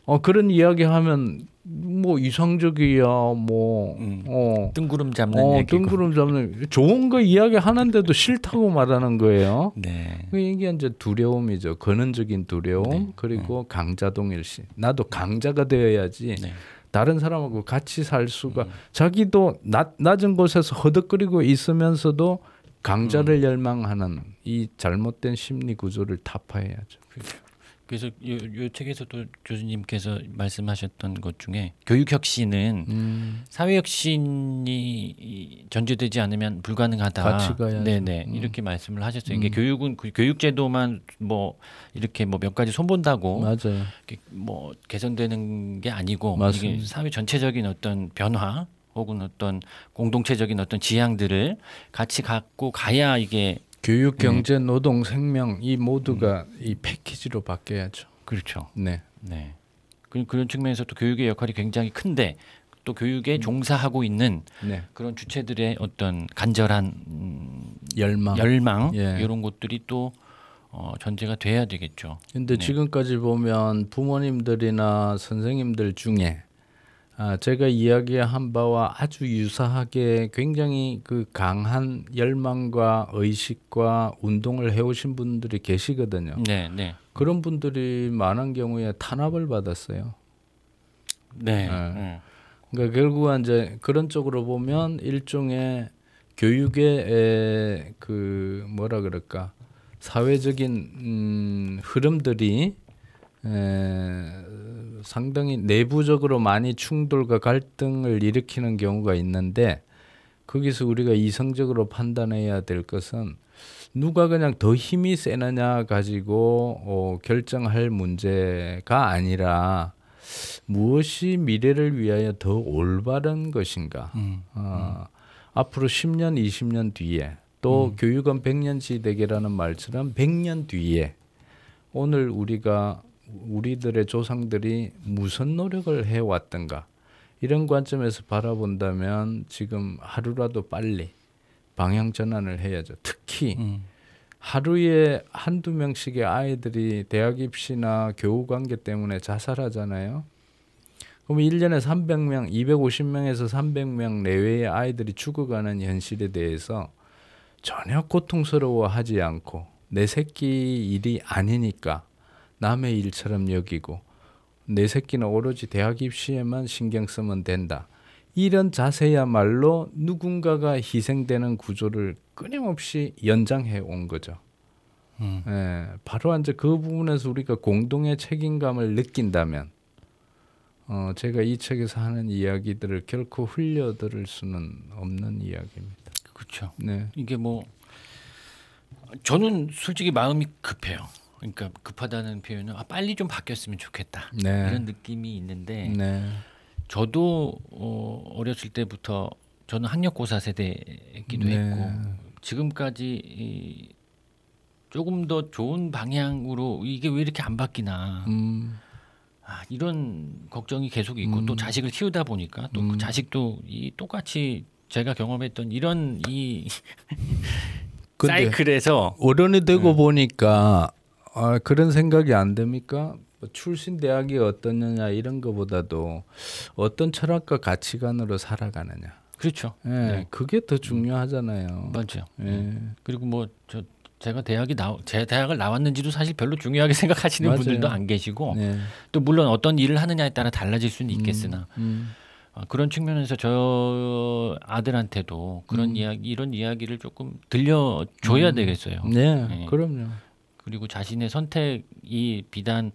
어, 그런 이야기 하면 뭐 이상적이야 뭐 음. 어, 뜬구름 잡는 어, 얘기 뜬구름 잡는 좋은 거 이야기 하는데도 싫다고 말하는 거예요. 네. 그 이게 이제 두려움이죠. 근원적인 두려움 네. 그리고 네. 강자동일 씨. 나도 강자가 되어야지. 네. 다른 사람하고 같이 살 수가 음. 자기도 낮, 낮은 곳에서 허덕거리고 있으면서도 강자를 음. 열망하는 이 잘못된 심리 구조를 타파해야죠. 그렇죠. 그래서 요, 요 책에서도 교수님께서 말씀하셨던 것 중에 교육 혁신은 음. 사회 혁신이 전제되지 않으면 불가능하다. 네네 음. 이렇게 말씀을 하셨어요. 이게 음. 교육은 그 교육제도만 뭐 이렇게 뭐 몇 가지 손본다고 맞아요. 뭐 개선되는 게 아니고 이게 사회 전체적인 어떤 변화 혹은 어떤 공동체적인 어떤 지향들을 같이 갖고 가야 이게 교육, 예. 경제, 노동, 생명 이 모두가 음. 이 패키지로 바뀌어야죠. 그렇죠. 네. 네. 그, 그런 측면에서 또 교육의 역할이 굉장히 큰데 또 교육에 음. 종사하고 있는 네. 그런 주체들의 어떤 간절한 음, 열망, 열망 예. 이런 것들이 또 어, 전제가 돼야 되겠죠. 근데 네. 지금까지 보면 부모님들이나 선생님들 중에 아, 제가 이야기한 바와 아주 유사하게 굉장히 그 강한 열망과 의식과 운동을 해오신 분들이 계시거든요. 네, 네. 그런 분들이 많은 경우에 탄압을 받았어요. 네. 네. 네. 그러니까 결국은 이제 그런 쪽으로 보면 일종의 교육의 그 뭐라 그럴까 사회적인 음, 흐름들이 에, 상당히 내부적으로 많이 충돌과 갈등을 일으키는 경우가 있는데 거기서 우리가 이성적으로 판단해야 될 것은 누가 그냥 더 힘이 세느냐 가지고 어, 결정할 문제가 아니라 무엇이 미래를 위하여 더 올바른 것인가. 음, 어, 음. 앞으로 10년, 20년 뒤에 또 음. 교육은 100년지 대계라는 말처럼 100년 뒤에 오늘 우리가 우리들의 조상들이 무슨 노력을 해왔던가 이런 관점에서 바라본다면 지금 하루라도 빨리 방향 전환을 해야죠. 특히 음. 하루에 한두 명씩의 아이들이 대학 입시나 교우 관계 때문에 자살하잖아요. 그럼 1년에 300명, 250명에서 300명 내외의 아이들이 죽어가는 현실에 대해서 전혀 고통스러워하지 않고 내 새끼 일이 아니니까 남의 일처럼 여기고 내 새끼는 오로지 대학 입시에만 신경 쓰면 된다. 이런 자세야말로 누군가가 희생되는 구조를 끊임없이 연장해 온 거죠. 음. 예, 바로 이제 그 부분에서 우리가 공동의 책임감을 느낀다면, 어, 제가 이 책에서 하는 이야기들을 결코 흘려들을 수는 없는 이야기입니다. 그렇죠. 네. 이게 뭐 저는 솔직히 마음이 급해요. 그러니까 급하다는 표현은 아, 빨리 좀 바뀌었으면 좋겠다 네. 이런 느낌이 있는데 네. 저도 어, 어렸을 때부터 저는 학력고사 세대이기도 네. 했고 지금까지 이, 조금 더 좋은 방향으로 이게 왜 이렇게 안 바뀌나 음. 아, 이런 걱정이 계속 있고 음. 또 자식을 키우다 보니까 또그 음. 자식도 이 똑같이 제가 경험했던 이런 이 사이클에서 어른이 되고 음. 보니까 아, 그런 생각이 안됩니까 뭐 출신 대학이 어떠느냐 이런 것보다도 어떤 철학과 가치관으로 살아가느냐. 그렇죠. 예, 네. 그게 더 중요하잖아요. 맞죠. 예. 네. 그리고 뭐 저 제가 대학이 나, 제 대학을 나왔는지도 사실 별로 중요하게 생각하시는 맞아요. 분들도 안 계시고 네. 또 물론 어떤 일을 하느냐에 따라 달라질 수는 있겠으나 음, 음. 어, 그런 측면에서 저 아들한테도 그런 음. 이야기 이런 이야기를 조금 들려줘야 음. 되겠어요. 네, 네, 그럼요. 그리고 자신의 선택이 비단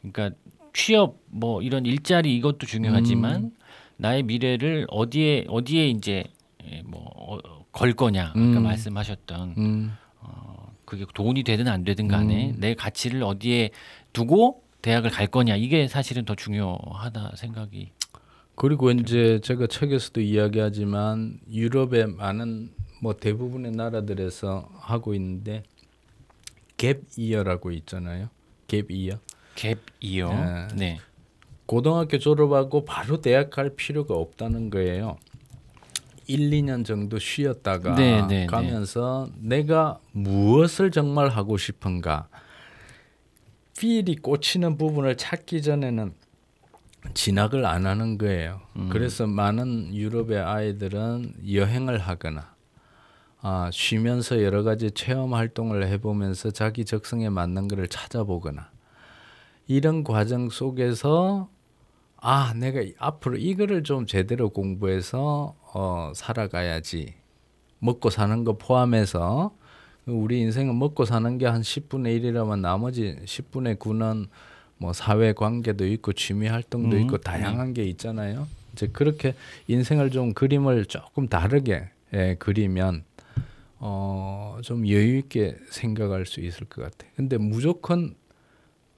그러니까 취업 뭐 이런 일자리 이것도 중요하지만 음. 나의 미래를 어디에 어디에 이제 예, 뭐걸 어, 거냐 아까 음. 말씀하셨던 음. 어, 그게 돈이 되든 안 되든 간에 음. 내 가치를 어디에 두고 대학을 갈 거냐 이게 사실은 더 중요하다 생각이 그리고 이제 제가 책에서도 이야기하지만 유럽의 많은 뭐 대부분의 나라들에서 하고 있는데 갭 이어라고 있잖아요. 갭 이어. 갭 이어. 아, 네. 고등학교 졸업하고 바로 대학 갈 필요가 없다는 거예요. 1, 2년 정도 쉬었다가 네, 네, 네. 가면서 네. 내가 무엇을 정말 하고 싶은가 필이 꽂히는 부분을 찾기 전에는 진학을 안 하는 거예요. 음. 그래서 많은 유럽의 아이들은 여행을 하거나 아, 쉬면서 여러 가지 체험 활동을 해보면서 자기 적성에 맞는 것을 찾아보거나 이런 과정 속에서 아 내가 앞으로 이거를 좀 제대로 공부해서 어, 살아가야지 먹고 사는 거 포함해서 우리 인생은 먹고 사는 게 한 10분의 1이라면 나머지 10분의 9는 뭐 사회 관계도 있고 취미 활동도 음. 있고 다양한 게 있잖아요. 이제 그렇게 인생을 좀 그림을 조금 다르게 예, 그리면 어, 좀 여유 있게 생각할 수 있을 것 같아. 근데 무조건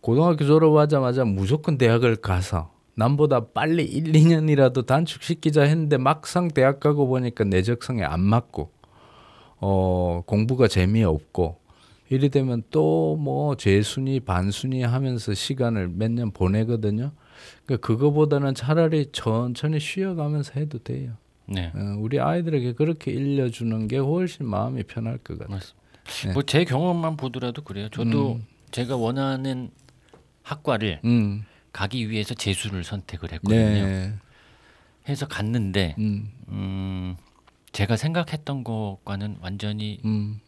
고등학교 졸업하자마자 무조건 대학을 가서 남보다 빨리 1, 2년이라도 단축시키자 했는데 막상 대학 가고 보니까 내적성에 안 맞고 어, 공부가 재미없고 이리 되면 또뭐 재순이 반순이 하면서 시간을 몇 년 보내거든요. 그러니까 그거보다는 차라리 천천히 쉬어가면서 해도 돼요. 네. 어, 우리 아이들에게 그렇게 일려주는 게 훨씬 마음이 편할 것 같아요. 네. 뭐제 경험만 보더라도 그래요. 저도 음. 제가 원하는 학과를 음. 가기 위해서 재수를 선택을 했거든요. 네. 해서 갔는데 음. 음. 제가 생각했던 것과는 완전히 음.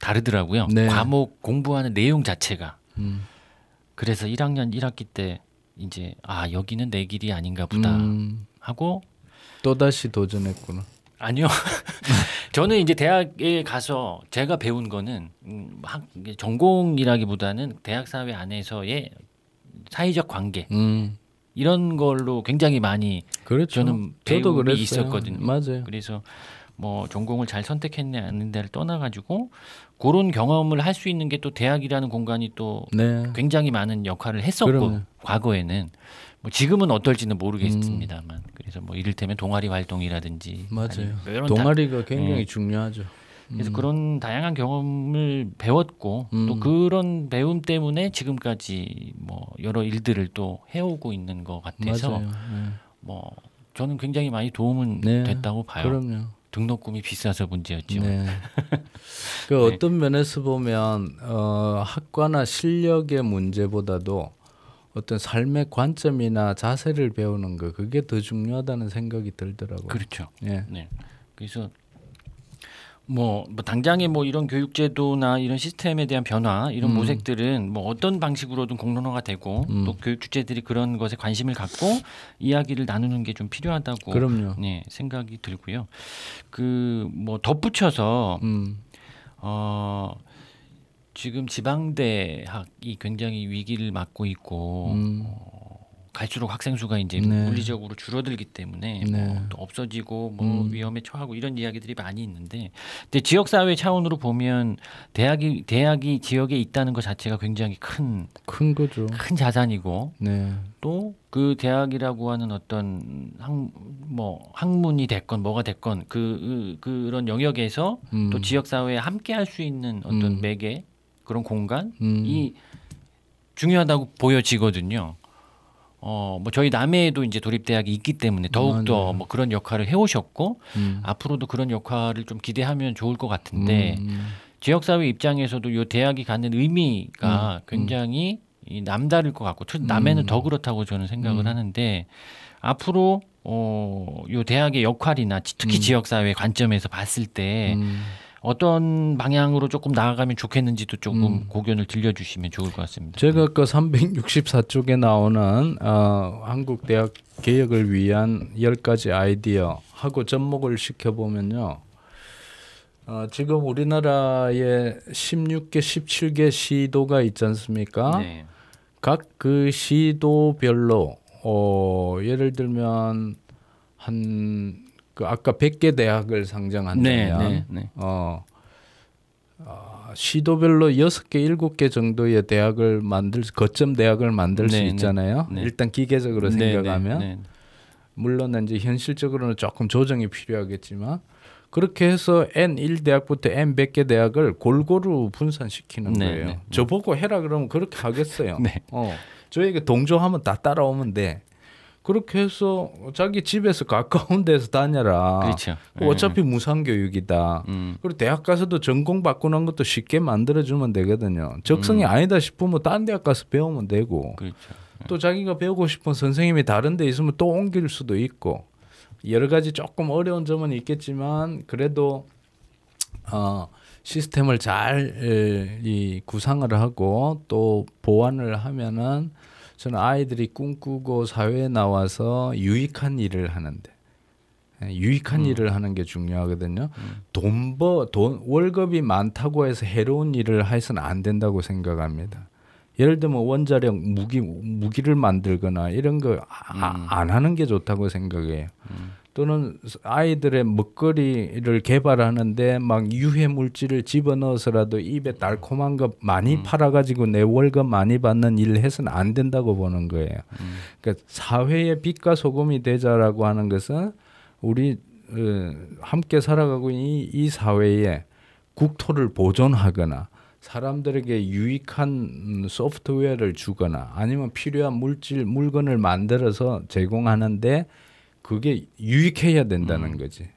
다르더라고요. 네. 과목 공부하는 내용 자체가. 음. 그래서 1학년 1학기 때 이제 아 여기는 내 길이 아닌가 보다. 음. 하고 또 다시 도전했구나. 아니요. 저는 이제 대학에 가서 제가 배운 거는 음, 학, 전공이라기보다는 대학 사회 안에서의 사회적 관계 음. 이런 걸로 굉장히 많이 그렇죠. 저는 배움이 있었거든요. 맞아요. 그래서 뭐 전공을 잘 선택했냐 아닌데를 떠나가지고 그런 경험을 할 수 있는 게 또 대학이라는 공간이 또 네. 굉장히 많은 역할을 했었고 그럼요. 과거에는 뭐 지금은 어떨지는 모르겠습니다만 음. 그래서 뭐 이를테면 동아리 활동이라든지 맞아요. 동아리가 다, 굉장히 네. 중요하죠. 그래서 음. 그런 다양한 경험을 배웠고 음. 또 그런 배움 때문에 지금까지 뭐 여러 일들을 또 해오고 있는 것 같아서 네. 뭐 저는 굉장히 많이 도움은 네. 됐다고 봐요. 그럼요. 등록금이 비싸서 문제였죠. 네. 그 네. 어떤 면에서 보면 어, 학과나 실력의 문제보다도 어떤 삶의 관점이나 자세를 배우는 거 그게 더 중요하다는 생각이 들더라고요. 그렇죠. 예. 네. 그래서 뭐, 뭐 당장에 뭐 이런 교육제도나 이런 시스템에 대한 변화 이런 음. 모색들은 뭐 어떤 방식으로든 공론화가 되고 음. 또 교육 주체들이 그런 것에 관심을 갖고 이야기를 나누는 게 좀 필요하다고 그럼요. 네, 생각이 들고요. 그 뭐 덧붙여서 음. 어. 지금 지방 대학이 굉장히 위기를 맞고 있고 음. 어, 갈수록 학생 수가 이제 네. 물리적으로 줄어들기 때문에 뭐 네. 뭐또 없어지고 뭐 음. 위험에 처하고 이런 이야기들이 많이 있는데 근데 지역 사회 차원으로 보면 대학이 대학이 지역에 있다는 것 자체가 굉장히 큰 큰 거죠. 큰 자산이고 네. 또그 대학이라고 하는 어떤 학 뭐 학문이 됐건 뭐가 됐건 그, 그 그런 영역에서 음. 또 지역 사회에 함께 할 수 있는 어떤 음. 매개 그런 공간이 음. 중요하다고 보여지거든요. 어, 뭐 저희 남해에도 이제 도립대학이 있기 때문에 더욱더 아, 네. 뭐 그런 역할을 해오셨고 음. 앞으로도 그런 역할을 좀 기대하면 좋을 것 같은데 음. 음. 지역사회 입장에서도 요 대학이 갖는 의미가 음, 음. 굉장히 이 남다를 것 같고 남해는 더 그렇다고 저는 생각을 하는데 앞으로 어, 요 대학의 역할이나 특히 지역사회 관점에서 봤을 때 어떤 방향으로 조금 나아가면 좋겠는지도 조금 음. 고견을 들려주시면 좋을 것 같습니다. 제가 그 364쪽에 나오는 어, 한국 대학 개혁을 위한 1가지 아이디어 하고 접목을 시켜보면요. 어, 지금 우리나라에 16개, 17개 시도가 있지 않습니까? 네. 각그 시도별로 어, 예를 들면 한그 아까 백 개 대학을 상장한다면 네, 네, 네, 어, 어, 시도별로 6개, 7개 정도의 대학을 만들 거점 대학을 만들 수 네, 네. 있잖아요. 일단 기계적으로 생각하면 물론 이제 현실적으로는 조금 조정이 필요하겠지만 그렇게 해서 N1 대학부터 N 1개 대학을 골고루 분산시키는 거예요. 저보고 해라 그러면 그렇게 하겠어요. 어. 저에게 동조하면 다 따라오면 돼. 그렇게 해서 자기 집에서 가까운 데서 다녀라. 그렇죠. 뭐 예. 어차피 무상교육이다. 음. 그리고 대학 가서도 전공 바꾸는 것도 쉽게 만들어주면 되거든요. 적성이 음. 아니다 싶으면 딴 대학 가서 배우면 되고. 그렇죠. 예. 또 자기가 배우고 싶은 선생님이 다른 데 있으면 또 옮길 수도 있고. 여러 가지 조금 어려운 점은 있겠지만 그래도 어, 시스템을 잘 이 구상을 하고 또 보완을 하면은 저는 아이들이 꿈꾸고 사회에 나와서 유익한 일을 하는데 유익한 음. 일을 하는 게 중요하거든요. 음. 돈 버, 돈 월급이 많다고 해서 해로운 일을 해서는 안 된다고 생각합니다. 예를 들면 원자력 무기 무기를 만들거나 이런 거안 아, 음. 하는 게 좋다고 생각해요. 음. 또는 아이들의 먹거리를 개발하는데 막 유해 물질을 집어넣어서라도 입에 달콤한 거 많이 음. 팔아가지고 내 월급 많이 받는 일 해서는 안 된다고 보는 거예요. 음. 그러니까 사회의 빛과 소금이 되자라고 하는 것은 우리 어, 함께 살아가고 이, 이 사회에 국토를 보존하거나 사람들에게 유익한 음, 소프트웨어를 주거나 아니면 필요한 물질 물건을 만들어서 제공하는데 그게 유익해야 된다는 음. 거지.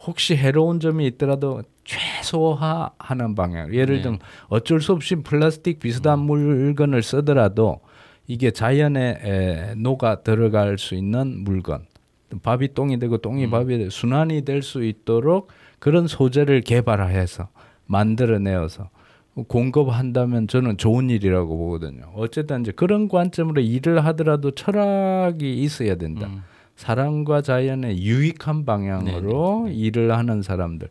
혹시 해로운 점이 있더라도 최소화하는 방향. 예를 네. 들면 네. 어쩔 수 없이 플라스틱 비슷한 음. 물건을 쓰더라도 이게 자연에 에, 녹아 들어갈 수 있는 물건. 밥이 똥이 되고 똥이 음. 밥이 순환이 될 수 있도록 그런 소재를 개발해서 만들어내어서 공급한다면 저는 좋은 일이라고 보거든요. 어쨌든 이제 그런 관점으로 일을 하더라도 철학이 있어야 된다. 음. 사람과 자연의 유익한 방향으로 네네. 네, 네. 일을 하는 사람들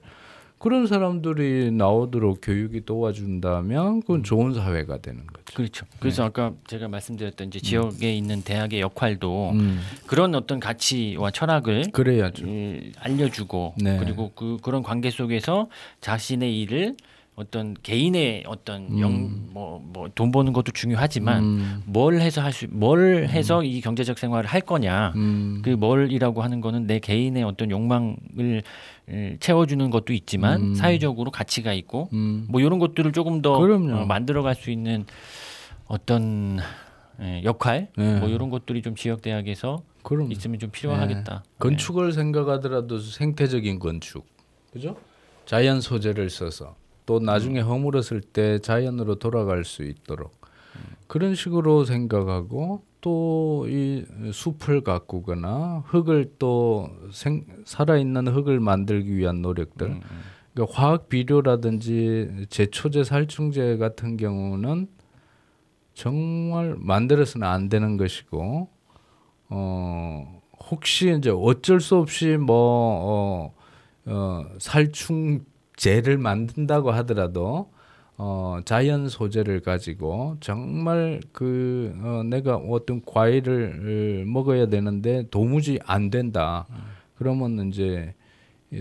그런 사람들이 나오도록 교육이 도와준다면 그건 음. 좋은 사회가 되는 거죠. 그렇죠. 그래서 네. 아까 제가 말씀드렸던 이제 지역에 음. 있는 대학의 역할도 음. 그런 어떤 가치와 철학을 그래야죠. 음, 알려주고 네. 그리고 그 그런 관계 속에서 자신의 일을 어떤 개인의 어떤 음. 영뭐뭐 뭐 돈 버는 것도 중요하지만 음. 뭘 해서 할 수 뭘 해서 음. 이 경제적 생활을 할 거냐 음. 그 뭘이라고 하는 거는 내 개인의 어떤 욕망을 채워주는 것도 있지만 음. 사회적으로 가치가 있고 뭐 이런 것들을 조금 더 어, 만들어갈 수 있는 어떤 예, 역할 예. 뭐 이런 것들이 좀 지역 대학에서 그럼요. 있으면 좀 필요하겠다. 예. 건축을 네. 생각하더라도 생태적인 건축 그죠? 자연 소재를 써서 또 나중에 음. 허물었을 때 자연으로 돌아갈 수 있도록 그런 식으로 생각하고 또 이 숲을 가꾸거나 흙을 또 생, 살아있는 흙을 만들기 위한 노력들 음, 음. 그러니까 화학 비료라든지 제초제 살충제 같은 경우는 정말 만들어서는 안 되는 것이고 어 혹시 이제 어쩔 수 없이 뭐 어, 어 살충 재를 만든다고 하더라도 어, 자연 소재를 가지고 정말 그 어, 내가 어떤 과일을 먹어야 되는데 도무지 안 된다. 그러면 이제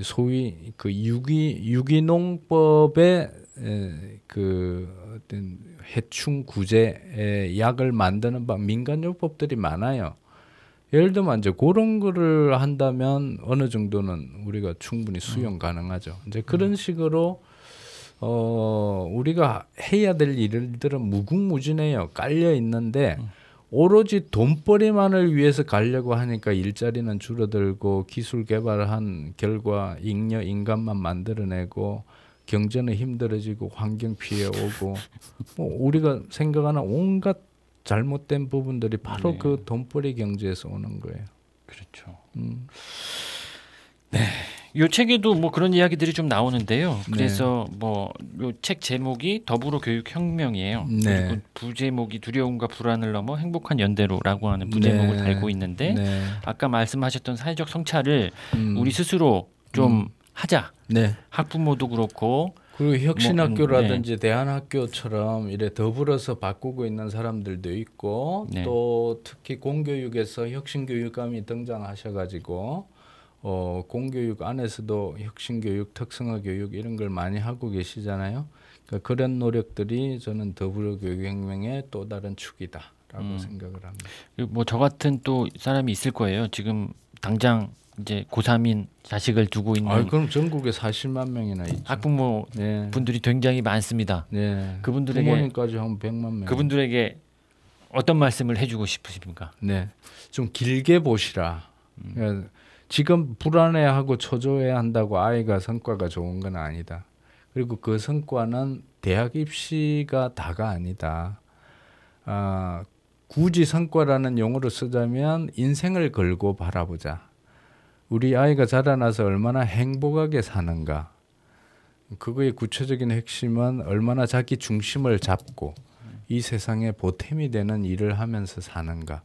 소위 그 유기 유기농법의 에, 그 어떤 해충 구제의 약을 만드는 방 민간 요법들이 많아요. 예를 들면 이제 그런 거를 한다면 어느 정도는 우리가 충분히 음. 수용 가능하죠. 이제 음. 그런 식으로 어 우리가 해야 될 일들은 무궁무진해요. 깔려 있는데 음. 오로지 돈벌이만을 위해서 가려고 하니까 일자리는 줄어들고 기술 개발한 결과 잉여 인간만 만들어내고 경제는 힘들어지고 환경 피해 오고 뭐 우리가 생각하는 온갖 잘못된 부분들이 바로 네. 그 돈벌이 경제에서 오는 거예요. 그렇죠. 음. 네. 요 책에도 뭐 그런 이야기들이 좀 나오는데요. 네. 그래서 네. 뭐 뭐요 책 제목이 더불어 교육 혁명이에요. 네. 그리고 부제목이 두려움과 불안을 넘어 행복한 연대로라고 하는 부제목을 네. 달고 있는데 네. 아까 말씀하셨던 사회적 성찰을 음. 우리 스스로 좀 음. 하자. 네. 학부모도 그렇고 그리고 혁신학교라든지 뭐, 음, 네. 대한학교처럼 이래 더불어서 바꾸고 있는 사람들도 있고 네. 또 특히 공교육에서 혁신교육감이 등장하셔가지고 어, 공교육 안에서도 혁신교육, 특성화교육 이런 걸 많이 하고 계시잖아요. 그러니까 그런 노력들이 저는 더불어 교육혁명의 또 다른 축이다라고 음. 생각을 합니다. 뭐 저 같은 또 사람이 있을 거예요. 지금 당장 이제 고3인 자식을 두고 있는 아, 그럼 전국에 40만 명이나 있죠. 학부모 네. 분들이 굉장히 많습니다. 네. 그분들에게 부모님까지 한 100만 명. 그분들에게 어떤 말씀을 해주고 싶으십니까? 네, 좀 길게 보시라. 음. 예. 지금 불안해하고 초조해 한다고 아이가 성과가 좋은 건 아니다. 그리고 그 성과는 대학 입시가 다가 아니다. 아, 굳이 성과라는 용어를 쓰자면 인생을 걸고 바라보자. 우리 아이가 자라나서 얼마나 행복하게 사는가 그거의 구체적인 핵심은 얼마나 자기 중심을 잡고 이 세상에 보탬이 되는 일을 하면서 사는가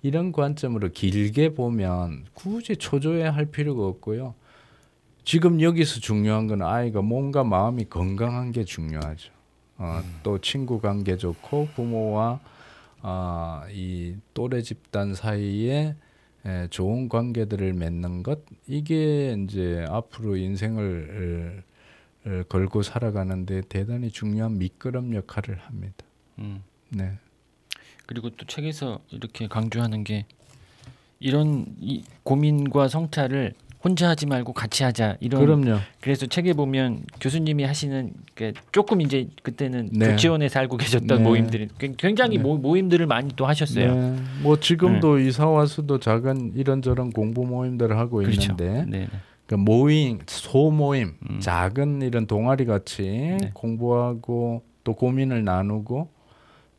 이런 관점으로 길게 보면 굳이 초조해할 필요가 없고요. 지금 여기서 중요한 건 아이가 몸과 마음이 건강한 게 중요하죠. 어, 음. 또 친구 관계 좋고 부모와 어, 이 또래 집단 사이에 에, 예, 좋은 관계들을 맺는 것 이게 이제 앞으로 인생을 을, 걸고 살아가는데 대단히 중요한 미끄럼 역할을 합니다. 음. 네. 그리고 또 책에서 이렇게 강조하는 게 이런 고민과 성찰을 혼자 하지 말고 같이 하자 이런 그럼요. 그래서 책에 보면 교수님이 하시는 조금 이제 그때는 네. 조치원에서 알고 계셨던 네. 모임들이 그 굉장히 네. 모, 임들을 많이 또 하셨어요. 네. 뭐 지금도 네. 이사 와서도 작은 이런저런 공부 모임들을 하고 그렇죠. 있는데 네, 네. 그 모임 소모임 음. 작은 이런 동아리 같이 공부하고 또 고민을 나누고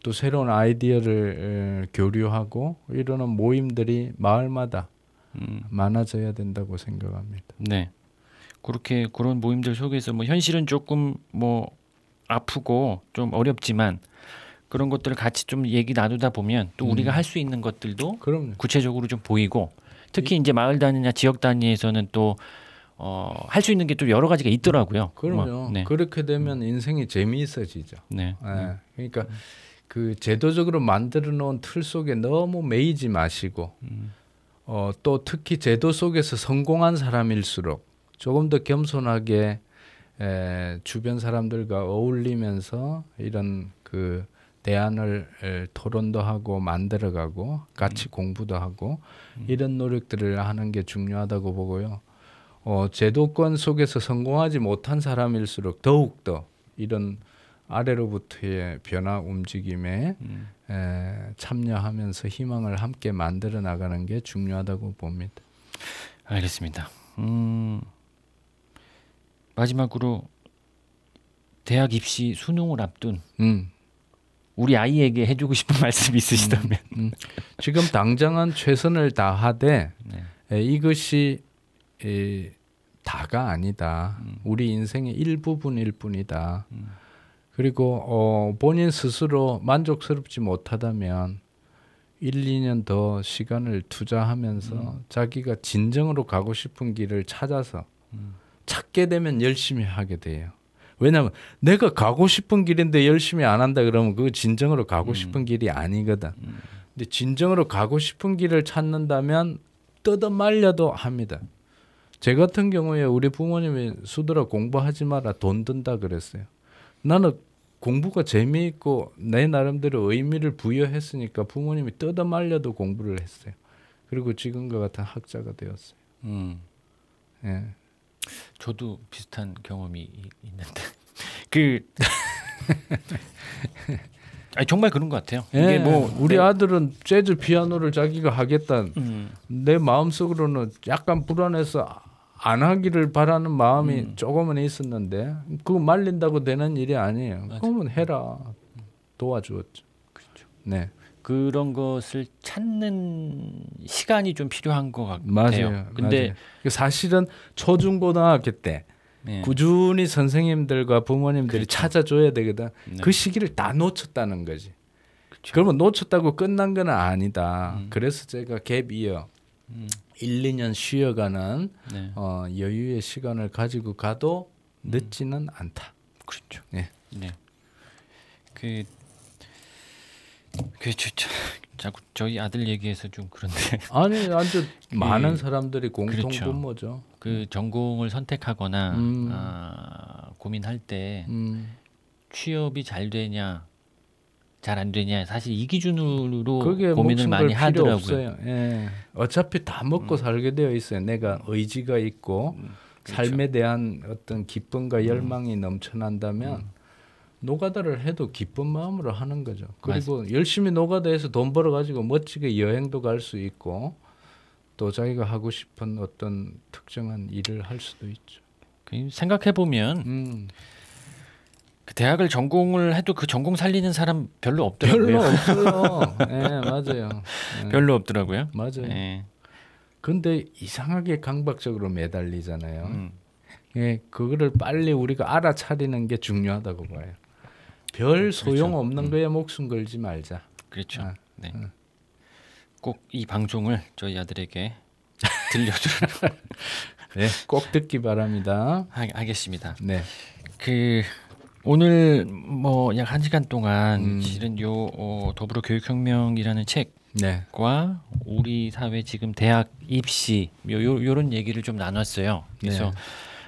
또 새로운 아이디어를 교류하고 이러는 모임들이 마을마다 음. 많아져야 된다고 생각합니다. 네. 그렇게 그런 모임들 속에서 뭐 현실은 조금 뭐 아프고 좀 어렵지만 그런 것들을 같이 좀 얘기 나누다 보면 또 우리가 음. 할수 있는 것들도 그럼요. 구체적으로 좀 보이고 특히 이제 마을 단위나 지역 단위에서는 또할수 어, 있는 게 또 여러 가지가 있더라고요. 그럼요. 뭐, 네. 그렇게 되면 음. 인생이 재미있어지죠. 네. 네. 그러니까 그 제도적으로 만들어 놓은 틀 속에 너무 매이지 마시고 음. 어, 또 특히 제도 속에서 성공한 사람일수록 조금 더 겸손하게 에, 주변 사람들과 어울리면서 이런 그 대안을 에, 토론도 하고 만들어가고 같이 음. 공부도 하고 음. 이런 노력들을 하는 게 중요하다고 보고요. 어, 제도권 속에서 성공하지 못한 사람일수록 더욱 더 이런 아래로부터의 변화 움직임에 음. 에, 참여하면서 희망을 함께 만들어 나가는 게 중요하다고 봅니다. 알겠습니다. 음, 마지막으로 대학 입시 수능을 앞둔 음. 우리 아이에게 해주고 싶은 말씀 있으시다면 음, 음. 지금 당장은 최선을 다하되 네. 에, 이것이 에, 다가 아니다. 음. 우리 인생의 일부분일 뿐이다. 그리고 어, 본인 스스로 만족스럽지 못하다면 1, 2년 더 시간을 투자하면서 음. 자기가 진정으로 가고 싶은 길을 찾아서 음. 찾게 되면 열심히 하게 돼요. 왜냐하면 내가 가고 싶은 길인데 열심히 안 한다 그러면 그거 진정으로 가고 음. 싶은 길이 아니거든. 음. 근데 진정으로 가고 싶은 길을 찾는다면 뜯어 말려도 합니다. 제 같은 경우에 우리 부모님이 수두라 공부하지 마라 돈 든다 그랬어요. 나는 공부가 재미있고 내 나름대로 의미를 부여했으니까 부모님이 뜯어 말려도 공부를 했어요. 그리고 지금과 같은 학자가 되었어요. 음. 예. 저도 비슷한 경험이 있는데 그 아니, 정말 그런 것 같아요. 예, 이게 뭐 우리 네. 아들은 재즈 피아노를 자기가 하겠다. 음. 내 마음속으로는 약간 불안해서 안 하기를 바라는 마음이 음. 조금은 있었는데 그거 말린다고 되는 일이 아니에요. 그러면 해라 도와주었죠. 그렇죠. 네. 그런 것을 찾는 시간이 좀 필요한 것 같아요. 맞아요. 근데 맞아요. 그 사실은 초중고등학교 때 네. 꾸준히 선생님들과 부모님들이 그렇죠. 찾아줘야 되거든. 네. 그 시기를 다 놓쳤다는 거지. 그렇죠. 그러면 놓쳤다고 끝난 건 아니다. 음. 그래서 제가 갭 이어 음. 1, 2년 쉬어가는 네. 어, 여유의 시간을 가지고 가도 음. 늦지는 음. 않다. 그렇죠. 네. 네. 그, 그 저, 저, 자꾸 저희 아들 얘기해서 좀 그런데 아니 아주 그, 많은 사람들이 공통 그렇죠. 분모죠. 그 전공을 선택하거나 음. 아, 고민할 때 음. 취업이 잘 되냐 잘안 되냐 사실 이 기준으로 고민을 많이 하더라고요. 예. 어차피 다 먹고 음. 살게 되어 있어요. 내가 음. 의지가 있고 음. 그렇죠. 삶에 대한 어떤 기쁨과 음. 열망이 음. 넘쳐난다면 노가다를 해도 기쁜 마음으로 하는 거죠. 그리고 맞습니다. 열심히 노가다해서 돈 벌어 가지고 멋지게 여행도 갈 수 있고 또 자기가 하고 싶은 어떤 특정한 일을 할 수도 있죠. 생각해 보면 음. 대학을 전공을 해도 그 전공 살리는 사람 별로 없더라고요. 별로 없어요. 네, 맞아요. 네. 별로 없더라고요. 맞아요. 네. 근데 이상하게 강박적으로 매달리잖아요. 음. 예, 그거를 빨리 우리가 알아차리는 게 중요하다고 봐요. 별 음, 그렇죠. 소용 없는 그 거에 목숨 걸지 말자. 그렇죠. 아, 네. 아. 음. 꼭이 방송을 저희 아들에게 들려주라. 네, 꼭 듣기 바랍니다. 하, 알겠습니다. 네. 그 오늘 뭐약 한 시간 동안 음. 실은 요 어, 더불어 교육혁명이라는 네. 책과 네. 우리 사회 지금 대학 입시 요, 요 요런 얘기를 좀 나눴어요. 그래서 네.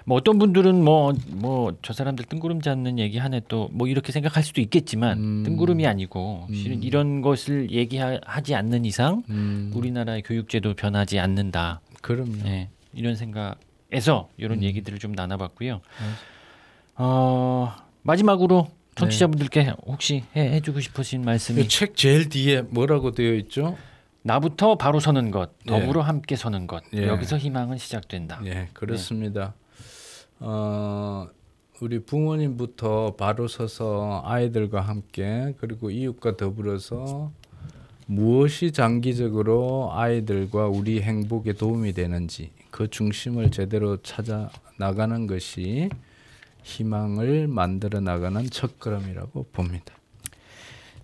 뭐 어떤 분들은 뭐 뭐 저 사람들 뜬구름 잡는 얘기 하네 또 뭐 이렇게 생각할 수도 있겠지만 음. 뜬구름이 아니고 음. 실은 음. 이런 것을 얘기하지 않는 이상 음. 우리나라의 교육제도 변하지 않는다. 그럼요. 네, 이런 생각에서 이런 음. 얘기들을 좀 나눠봤고요. 네. 어, 마지막으로 청취자분들께 네. 혹시 해, 주고 싶으신 말씀이 네, 책 제일 뒤에 뭐라고 되어 있죠? 나부터 바로 서는 것, 예. 더불어 네. 함께 서는 것. 네. 여기서 희망은 시작된다. 예, 네, 그렇습니다. 어, 우리 부모님부터 바로 서서 아이들과 함께 그리고 이웃과 더불어서 무엇이 장기적으로 아이들과 우리 행복에 도움이 되는지 그 중심을 제대로 찾아 나가는 것이 희망을 만들어 나가는 첫걸음이라고 봅니다.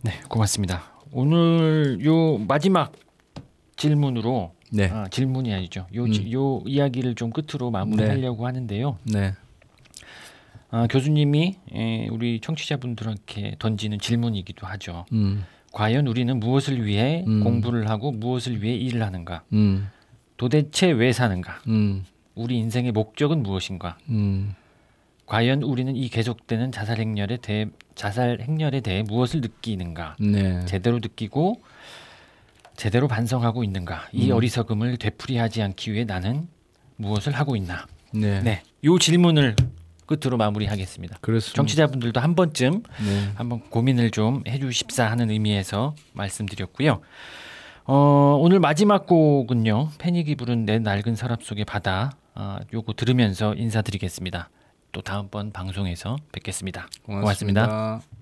네, 고맙습니다. 오늘 요 마지막 질문으로 네. 아, 질문이 아니죠. 요, 음. 이야기를 좀 끝으로 마무리하려고 네. 하는데요. 네. 아, 교수님이 에, 예, 우리 청취자분들한테 던지는 질문이기도 하죠. 음. 과연 우리는 무엇을 위해 음. 공부를 하고 무엇을 위해 일을 하는가? 음. 도대체 왜 사는가? 음. 우리 인생의 목적은 무엇인가? 음. 과연 우리는 이 계속되는 자살 행렬에 대해 자살 행렬에 대해 무엇을 느끼는가 네. 제대로 느끼고 제대로 반성하고 있는가 이 음. 어리석음을 되풀이하지 않기 위해 나는 무엇을 하고 있나 네. 네. 요 질문을 끝으로 마무리하겠습니다. 그렇습니다. 정치자분들도 한 번쯤 네. 한번 고민을 좀 해주십사 하는 의미에서 말씀드렸고요. 어, 오늘 마지막 곡은요. 패닉이 부른 내 낡은 서랍 속의 바다. 아, 요거 들으면서 인사드리겠습니다. 또 다음번 방송에서 뵙겠습니다 고맙습니다. 고맙습니다.